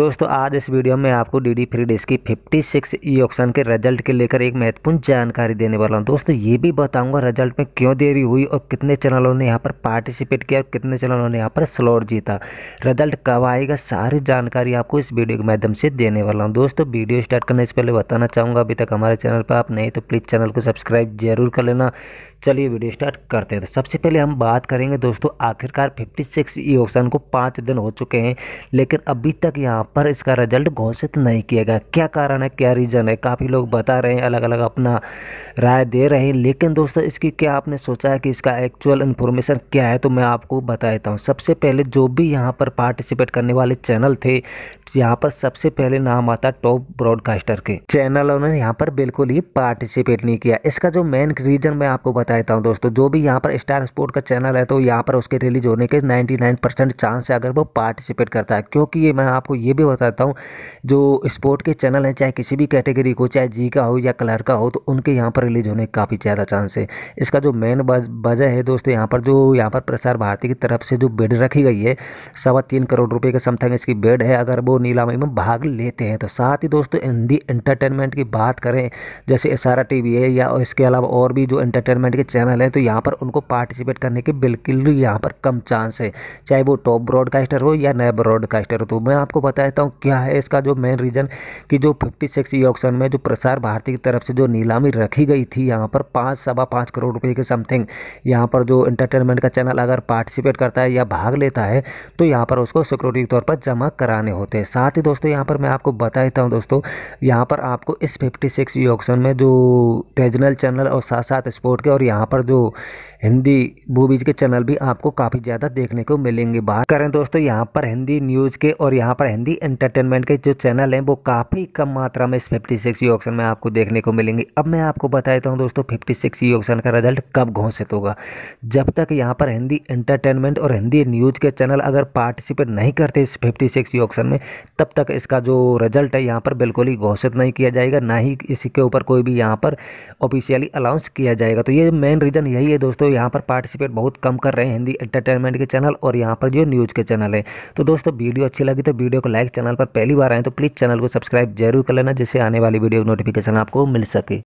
दोस्तों आज इस वीडियो में आपको डी डी फ्री डेज की फिफ्टी सिक्स ई ऑप्शन के रिजल्ट के लेकर एक महत्वपूर्ण जानकारी देने वाला हूँ दोस्तों ये भी बताऊंगा रिजल्ट में क्यों देरी हुई और कितने चैनलों ने यहाँ पर पार्टिसिपेट किया और कितने चैनलों ने यहाँ पर स्लॉट जीता रिजल्ट कब आएगा सारी जानकारी आपको इस वीडियो के माध्यम से देने वाला हूँ दोस्तों वीडियो स्टार्ट करने से पहले बताना चाहूँगा अभी तक हमारे चैनल पर आप नहीं तो प्लीज़ चैनल को सब्सक्राइब जरूर कर लेना चलिए वीडियो स्टार्ट करते हैं तो सबसे पहले हम बात करेंगे दोस्तों आखिरकार 56 ई ऑप्शन को पाँच दिन हो चुके हैं लेकिन अभी तक यहाँ पर इसका रिजल्ट घोषित नहीं किया गया क्या कारण है क्या रीज़न है काफ़ी लोग बता रहे हैं अलग अलग अपना राय दे रहे हैं लेकिन दोस्तों इसकी क्या आपने सोचा है कि इसका एक्चुअल इन्फॉर्मेशन क्या है तो मैं आपको बता देता हूँ सबसे पहले जो भी यहाँ पर पार्टिसिपेट करने वाले चैनल थे यहाँ पर सबसे पहले नाम आता टॉप ब्रॉडकास्टर के चैनलों ने यहाँ पर बिल्कुल ही पार्टिसिपेट नहीं किया इसका जो मेन रीज़न मैं आपको बता देता हूँ दोस्तों जो भी यहाँ पर स्टार स्पोर्ट का चैनल है तो यहाँ पर उसके रिलीज होने के 99 परसेंट चांस है अगर वो पार्टिसिपेट करता है क्योंकि ये मैं आपको ये भी बताता हूँ जो स्पोर्ट के चैनल हैं चाहे किसी भी कैटेगरी को चाहे जी का हो या कलर का हो तो उनके यहाँ पर रिलीज़ होने के काफ़ी ज़्यादा चांस है इसका जो मेन वजह है दोस्तों यहाँ पर जो यहाँ पर प्रसार भारती की तरफ से जो बेड रखी गई है सवा तीन करोड़ रुपये के समथिंग इसकी बेड है अगर वो नीलामी में भाग लेते हैं तो साथ ही दोस्तों हिंदी एंटरटेनमेंट की बात करें जैसे एस आर है या इसके अलावा और भी जो एंटरटेनमेंट के चैनल हैं तो यहाँ पर उनको पार्टिसिपेट करने के बिल्कुल भी यहाँ पर कम चांस है चाहे वो टॉप ब्रॉडकास्टर हो या नए ब्रॉडकास्टर हो तो मैं आपको बता देता हूँ क्या है इसका जो मेन रीज़न कि जो फिफ्टी सिक्स ऑप्शन में जो प्रसार भारती की तरफ से जो नीलामी रखी गई थी यहाँ पर पाँच सवा पाँच करोड़ रुपए के समथिंग यहाँ पर जो इंटरटेनमेंट का चैनल अगर पार्टिसिपेट करता है या भाग लेता है तो यहाँ पर उसको सिक्योरिटी के तौर पर जमा कराने होते हैं साथ ही दोस्तों यहाँ पर मैं आपको बता देता हूँ दोस्तों यहाँ पर आपको इस फिफ्टी सिक्स में जो रीजनल चैनल और साथ साथ स्पोर्ट के और यहाँ पर जो हिंदी मूवीज़ के चैनल भी आपको काफ़ी ज़्यादा देखने को मिलेंगे बात करें दोस्तों यहाँ पर हिंदी न्यूज़ के और यहाँ पर हिंदी एंटरटेनमेंट के जो चैनल हैं वो काफ़ी कम मात्रा में इस फिफ्टी सिक्स ऑप्शन में आपको देखने को मिलेंगे अब मैं आपको बता देता हूँ दोस्तों फिफ्टी सिक्स ऑप्शन का रिजल्ट कब घोषित होगा जब तक यहाँ पर हिंदी एंटरटेनमेंट और हिंदी न्यूज़ के चैनल अगर पार्टिसिपेट नहीं करते इस फिफ्टी सिक्स ऑप्शन में तब तक इसका जो रिजल्ट है यहाँ पर बिल्कुल ही घोषित नहीं किया जाएगा ना ही इसके ऊपर कोई भी यहाँ पर ऑफिशियली अनाउंस किया जाएगा तो ये मेन रीज़न यही है दोस्तों यहाँ पर पार्टिसिपेट बहुत कम कर रहे हैं हिंदी एंटरटेनमेंट के चैनल और यहाँ पर जो न्यूज़ के चैनल है तो दोस्तों वीडियो अच्छी लगी तो वीडियो को लाइक चैनल पर पहली बार आए तो प्लीज़ चैनल को सब्सक्राइब जरूर कर लेना जिससे आने वाली वीडियो नोटिफिकेशन आपको मिल सके